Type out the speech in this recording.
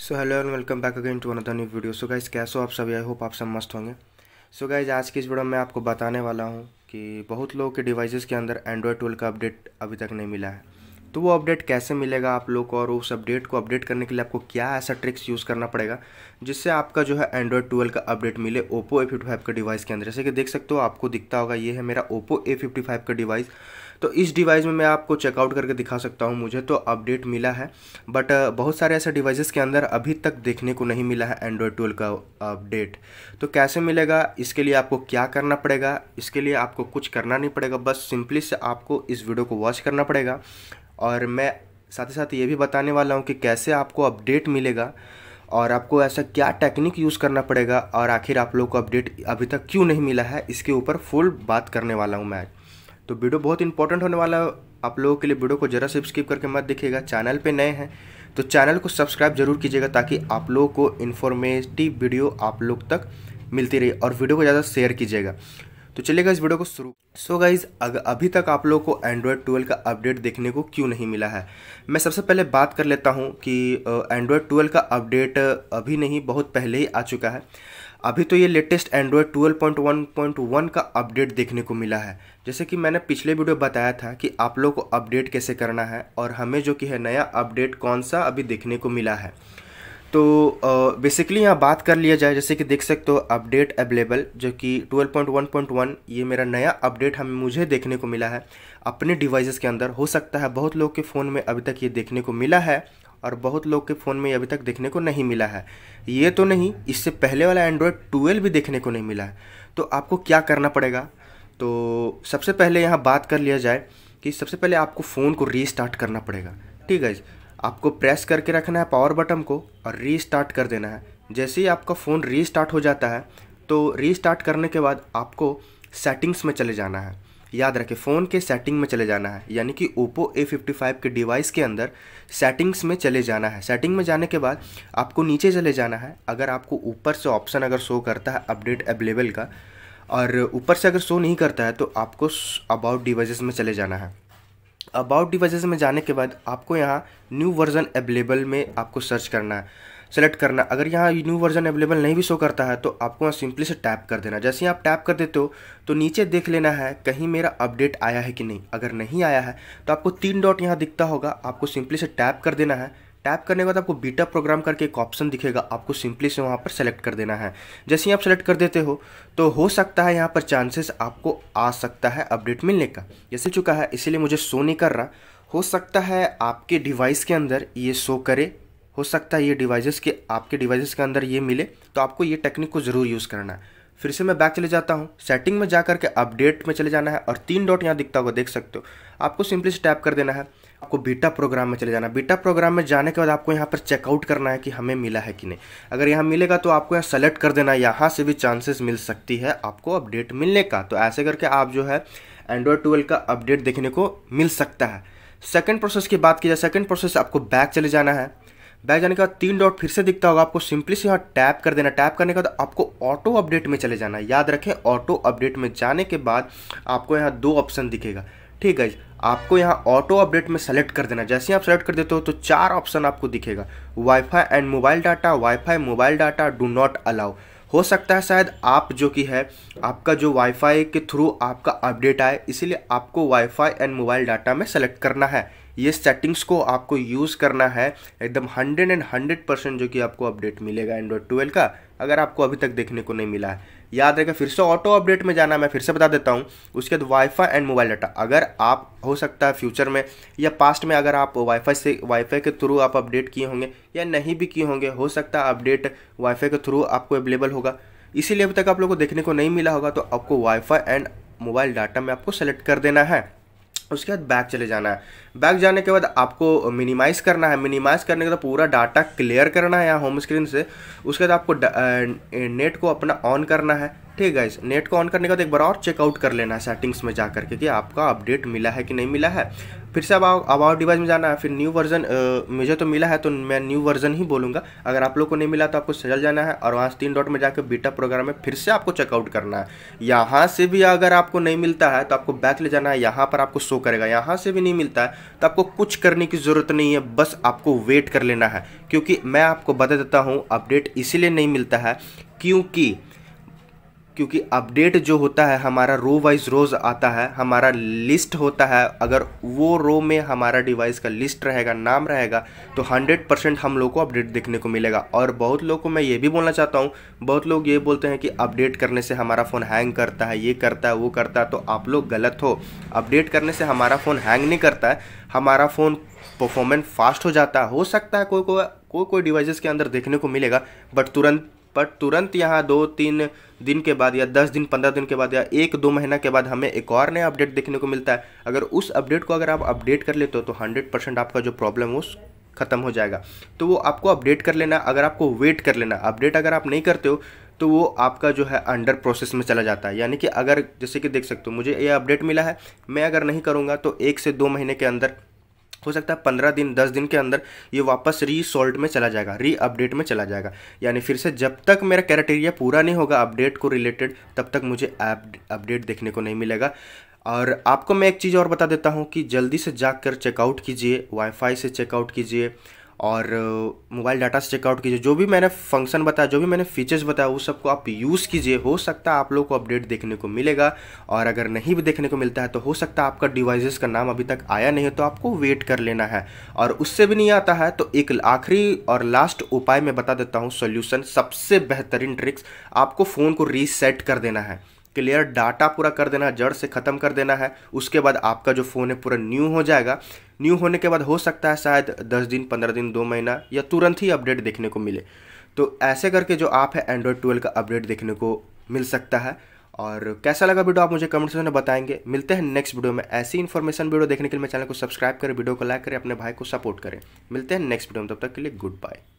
so hello and welcome back again to another new video so guys कैसे हो आप सभी आई होप आप सब मस्त होंगे सो so गाइज़ आज की इस वीडियो में आपको बताने वाला हूँ कि बहुत लोगों के डिवाइसेस के अंदर एंड्रॉयड ट्वेल्व का अपडेट अभी तक नहीं मिला है तो वो अपडेट कैसे मिलेगा आप लोग को और उस अपडेट को अपडेट करने के लिए आपको क्या ऐसा ट्रिक्स यूज़ करना पड़ेगा जिससे आपका जो है एंड्रॉयड ट्वेल्व का अपडेट मिले ओप्पो ए फिफ्टी फाइव के डिवाइस के अंदर जैसे कि देख सकते हो आपको दिखता होगा ये है मेरा ओप्पो ए फिफ्टी फाइव का डिवाइस तो इस डिवाइस में मैं आपको चेकआउट करके दिखा सकता हूँ मुझे तो अपडेट मिला है बट बहुत सारे ऐसे डिवाइसेस के अंदर अभी तक देखने को नहीं मिला है एंड्रॉयड ट्वेल्व का अपडेट तो कैसे मिलेगा इसके लिए आपको क्या करना पड़ेगा इसके लिए आपको कुछ करना नहीं पड़ेगा बस सिंपली से आपको इस वीडियो को वॉच करना पड़ेगा और मैं साथ ही साथ ये भी बताने वाला हूँ कि कैसे आपको अपडेट मिलेगा और आपको ऐसा क्या टेक्निक यूज़ करना पड़ेगा और आखिर आप लोग को अपडेट अभी तक क्यों नहीं मिला है इसके ऊपर फुल बात करने वाला हूँ मैं तो वीडियो बहुत इंपॉर्टेंट होने वाला है आप लोगों के लिए वीडियो को जरा से स्किप करके मत देखिएगा चैनल पे नए हैं तो चैनल को सब्सक्राइब जरूर कीजिएगा ताकि आप लोगों को इन्फॉर्मेटिव वीडियो आप लोग तक मिलती रही और वीडियो को ज़्यादा शेयर कीजिएगा तो चलिएगा इस वीडियो को शुरू सो गाइज अगर अभी तक आप लोगों को एंड्रॉयड ट्वेल्व का अपडेट देखने को क्यों नहीं मिला है मैं सबसे पहले बात कर लेता हूँ कि एंड्रॉयड ट्वेल्व का अपडेट अभी नहीं बहुत पहले ही आ चुका है अभी तो ये लेटेस्ट एंड्रॉयड 12.1.1 का अपडेट देखने को मिला है जैसे कि मैंने पिछले वीडियो बताया था कि आप लोग को अपडेट कैसे करना है और हमें जो कि है नया अपडेट कौन सा अभी देखने को मिला है तो बेसिकली यहाँ बात कर लिया जाए जैसे कि देख सकते हो अपडेट अवेलेबल जो कि 12.1.1 ये मेरा नया अपडेट हम मुझे देखने को मिला है अपने डिवाइसेस के अंदर हो सकता है बहुत लोग के फ़ोन में अभी तक ये देखने को मिला है और बहुत लोग के फ़ोन में अभी तक देखने को नहीं मिला है ये तो नहीं इससे पहले वाला एंड्रॉयड ट्वेल्व भी देखने को नहीं मिला है तो आपको क्या करना पड़ेगा तो सबसे पहले यहाँ बात कर लिया जाए कि सबसे पहले आपको फ़ोन को रीस्टार्ट करना पड़ेगा ठीक है आपको प्रेस करके रखना है पावर बटन को और री कर देना है जैसे ही आपका फ़ोन री हो जाता है तो रीस्टार्ट करने के बाद आपको सेटिंग्स में चले जाना है याद रखें फ़ोन के सेटिंग में चले जाना है यानी कि ओप्पो ए फिफ्टी फाइव के डिवाइस के अंदर सेटिंग्स में चले जाना है सेटिंग में जाने के बाद आपको नीचे चले जाना है अगर आपको ऊपर से ऑप्शन अगर शो करता है अपडेट अवेलेबल का और ऊपर से अगर शो नहीं करता है तो आपको अबाउट डिवाइसेस में चले जाना है अबाउट डिवाइसेस में जाने के बाद आपको यहाँ न्यू वर्जन अवेलेबल में आपको सर्च करना है सेलेक्ट करना अगर यहाँ न्यू वर्जन अवेलेबल नहीं भी शो करता है तो आपको यहाँ सिंपली से टैप कर देना जैसे ही आप टैप कर देते हो तो नीचे देख लेना है कहीं मेरा अपडेट आया है कि नहीं अगर नहीं आया है तो आपको तीन डॉट यहाँ दिखता होगा आपको सिंपली से टैप कर देना है टैप करने के बाद आपको बीटा प्रोग्राम करके एक ऑप्शन दिखेगा आपको सिंपली से वहाँ पर सेलेक्ट कर देना है जैसे ही आप सेलेक्ट कर देते हो तो हो सकता है यहाँ पर चांसेस आपको आ सकता है अपडेट मिलने का जैसे चुका है इसीलिए मुझे शो नहीं कर रहा हो सकता है आपके डिवाइस के अंदर ये शो करे हो सकता है ये डिवाइसेस के आपके डिवाइसेस के अंदर ये मिले तो आपको ये टेक्निक को ज़रूर यूज़ करना है फिर से मैं बैक चले जाता हूँ सेटिंग में जा करके अपडेट में चले जाना है और तीन डॉट यहाँ दिखता होगा देख सकते हो आपको सिंपली से टैप कर देना है आपको बीटा प्रोग्राम में चले जाना बीटा प्रोग्राम में जाने के बाद आपको यहाँ पर चेकआउट करना है कि हमें मिला है कि नहीं अगर यहाँ मिलेगा तो आपको यहाँ सेलेक्ट कर देना है यहाँ से भी चांसेस मिल सकती है आपको अपडेट मिलने का तो ऐसे करके आप जो है एंड्रॉयड ट्वेल्व का अपडेट देखने को मिल सकता है सेकेंड प्रोसेस की बात की जाए सेकेंड प्रोसेस आपको बैक चले जाना है बैक जाने के बाद तीन डॉट फिर से दिखता होगा आपको सिंपली से यहाँ टैप कर देना टैप करने के बाद आपको ऑटो अपडेट में चले जाना याद रखें ऑटो अपडेट में जाने के बाद आपको यहाँ दो ऑप्शन दिखेगा ठीक है आपको यहाँ ऑटो अपडेट में सेलेक्ट कर देना जैसे ही आप सेलेक्ट कर देते हो तो चार ऑप्शन आपको दिखेगा wifi and mobile data wifi mobile data do not allow हो सकता है शायद आप जो कि है आपका जो वाईफाई के थ्रू आपका अपडेट आए इसीलिए आपको वाईफाई एंड मोबाइल डाटा में सेलेक्ट करना है ये सेटिंग्स को आपको यूज़ करना है एकदम हंड्रेड एंड हंड्रेड परसेंट जो कि आपको अपडेट मिलेगा एंड्रॉयड ट्वेल्व का अगर आपको अभी तक देखने को नहीं मिला है याद रहेगा फिर से ऑटो अपडेट में जाना मैं फिर से बता देता हूँ उसके बाद वाईफाई एंड मोबाइल डाटा अगर आप हो सकता है फ्यूचर में या पास्ट में अगर आप वाईफाई से वाईफाई के थ्रू आप अपडेट किए होंगे या नहीं भी किए होंगे हो सकता है अपडेट वाईफाई के थ्रू आपको अवेलेबल होगा इसीलिए अभी तक आप लोग को देखने को नहीं मिला होगा तो आपको वाईफाई एंड मोबाइल डाटा में आपको सेलेक्ट कर देना है उसके बाद बैक चले जाना है बैक जाने के बाद आपको मिनिमाइज़ करना है मिनिमाइज़ करने के बाद पूरा डाटा क्लियर करना है यहाँ होम स्क्रीन से उसके बाद आपको नेट को अपना ऑन करना है ठीक है इस नेट को ऑन करने का बाद एक बार और चेकआउट कर लेना है सेटिंग्स में जा करके कि आपका अपडेट मिला है कि नहीं मिला है फिर से अब अबाउट डिवाइस में जाना है फिर न्यू वर्जन मुझे तो मिला है तो मैं न्यू वर्जन ही बोलूँगा अगर आप लोग को नहीं मिला तो आपको सजल जाना है और वहाँ से तीन डॉट में जाकर बीटा प्रोग्राम में फिर से आपको चेकआउट करना है यहाँ से भी अगर आपको नहीं मिलता है तो आपको बैक ले जाना है यहाँ पर आपको शो करेगा यहाँ से भी नहीं मिलता है तो आपको कुछ करने की ज़रूरत नहीं है बस आपको वेट कर लेना है क्योंकि मैं आपको बता देता हूँ अपडेट इसीलिए नहीं मिलता है क्योंकि क्योंकि अपडेट जो होता है हमारा रो वाइज रोज़ आता है हमारा लिस्ट होता है अगर वो रो में हमारा डिवाइस का लिस्ट रहेगा नाम रहेगा तो 100 परसेंट हम लोग को अपडेट देखने को मिलेगा और बहुत लोग को मैं ये भी बोलना चाहता हूँ बहुत लोग ये बोलते हैं कि अपडेट करने से हमारा फ़ोन हैंग करता है ये करता है वो करता है तो आप लोग गलत हो अपडेट करने से हमारा फ़ोन हैंग नहीं करता है हमारा फ़ोन परफॉर्मेंस फास्ट हो जाता है हो सकता है कोई कोई कोई कोई डिवाइसेस के अंदर देखने को मिलेगा बट तुरंत पर तुरंत यहाँ दो तीन दिन के बाद या दस दिन पंद्रह दिन के बाद या एक दो महीना के बाद हमें एक और नया अपडेट देखने को मिलता है अगर उस अपडेट को अगर आप अपडेट कर लेते हो तो हंड्रेड परसेंट आपका जो प्रॉब्लम है ख़त्म हो जाएगा तो वो आपको अपडेट कर लेना अगर आपको वेट कर लेना अपडेट अगर आप नहीं करते हो तो वो आपका जो है अंडर प्रोसेस में चला जाता है यानी कि अगर जैसे कि देख सकते हो मुझे ये अपडेट मिला है मैं अगर नहीं करूँगा तो एक से दो महीने के अंदर हो सकता है पंद्रह दिन दस दिन के अंदर ये वापस सॉल्ट में चला जाएगा री अपडेट में चला जाएगा यानी फिर से जब तक मेरा क्राइटेरिया पूरा नहीं होगा अपडेट को रिलेटेड तब तक मुझे ऐप अपडेट देखने को नहीं मिलेगा और आपको मैं एक चीज़ और बता देता हूँ कि जल्दी से जाकर चेकआउट कीजिए वाईफाई से चेकआउट कीजिए और मोबाइल डाटा से चेकआउट कीजिए जो भी मैंने फंक्शन बताया जो भी मैंने फीचर्स बताया वो सबको आप यूज़ कीजिए हो सकता है आप लोग को अपडेट देखने को मिलेगा और अगर नहीं भी देखने को मिलता है तो हो सकता है आपका डिवाइसेस का नाम अभी तक आया नहीं है तो आपको वेट कर लेना है और उससे भी नहीं आता है तो एक आखिरी और लास्ट उपाय मैं बता देता हूँ सोल्यूशन सबसे बेहतरीन ट्रिक्स आपको फ़ोन को रीसेट कर देना है क्लियर डाटा पूरा कर देना जड़ से ख़त्म कर देना है उसके बाद आपका जो फ़ोन है पूरा न्यू हो जाएगा न्यू होने के बाद हो सकता है शायद दस दिन पंद्रह दिन दो महीना या तुरंत ही अपडेट देखने को मिले तो ऐसे करके जो आप है एंड्रॉयड ट्वेल्व का अपडेट देखने को मिल सकता है और कैसा लगा वीडियो आप मुझे कमेंट सेक्शन में बताएंगे मिलते हैं नेक्स्ट वीडियो में ऐसी इन्फॉर्मेशन वीडियो देखने के लिए मेरे चैनल को सब्सक्राइब करें वीडियो को लाइक करें अपने भाई को सपोर्ट करें मिलते हैं नेक्स्ट वीडियो में तब तक के लिए गुड बाय